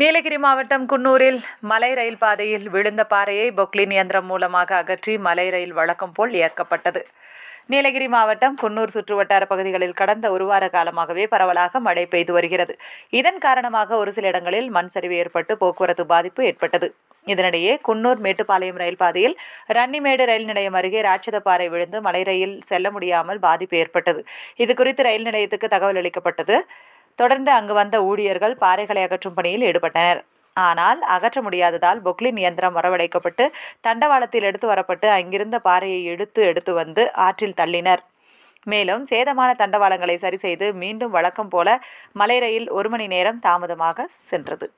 நீலகிரி மாவட்டம் குன்னூரில் மலை ரயில் பாதையில் விழுந்த பாறையை பொக்லின் இயந்திரம் மூலமாக அகற்றி மலை ரயில் வழக்கம் போல் ஏற்கப்பட்டது நீலகிரி மாவட்டம் குன்னூர் சுற்றுவட்டார பகுதிகளில் கடந்த ஒரு வார காலமாகவே பரவலாக மழை பெய்து வருகிறது இதன் காரணமாக ஒரு சில இடங்களில் மண் சரிவு ஏற்பட்டு போக்குவரத்து பாதிப்பு ஏற்பட்டது இதனிடையே குன்னூர் மேட்டுப்பாளையம் ரயில் பாதையில் ரன்னிமேடு ரயில் நிலையம் அருகே ராட்சதப்பாறை விழுந்து மலை ரயில் செல்ல முடியாமல் பாதிப்பு ஏற்பட்டது இது குறித்து ரயில் நிலையத்துக்கு தகவல் அளிக்கப்பட்டது தொடர்ந்து அங்கு வந்த ஊழியர்கள் பாறைகளை அகற்றும் பணியில் ஈடுபட்டனர் ஆனால் அகற்ற முடியாததால் பொக்லின் இயந்திரம் வரவழைக்கப்பட்டு தண்டவாளத்தில் எடுத்து வரப்பட்டு அங்கிருந்த பாறையை எடுத்து எடுத்து வந்து ஆற்றில் தள்ளினர் மேலும் சேதமான தண்டவாளங்களை சரிசெய்து மீண்டும் வழக்கம் போல மலை ரயில் ஒரு மணி நேரம் தாமதமாக சென்றது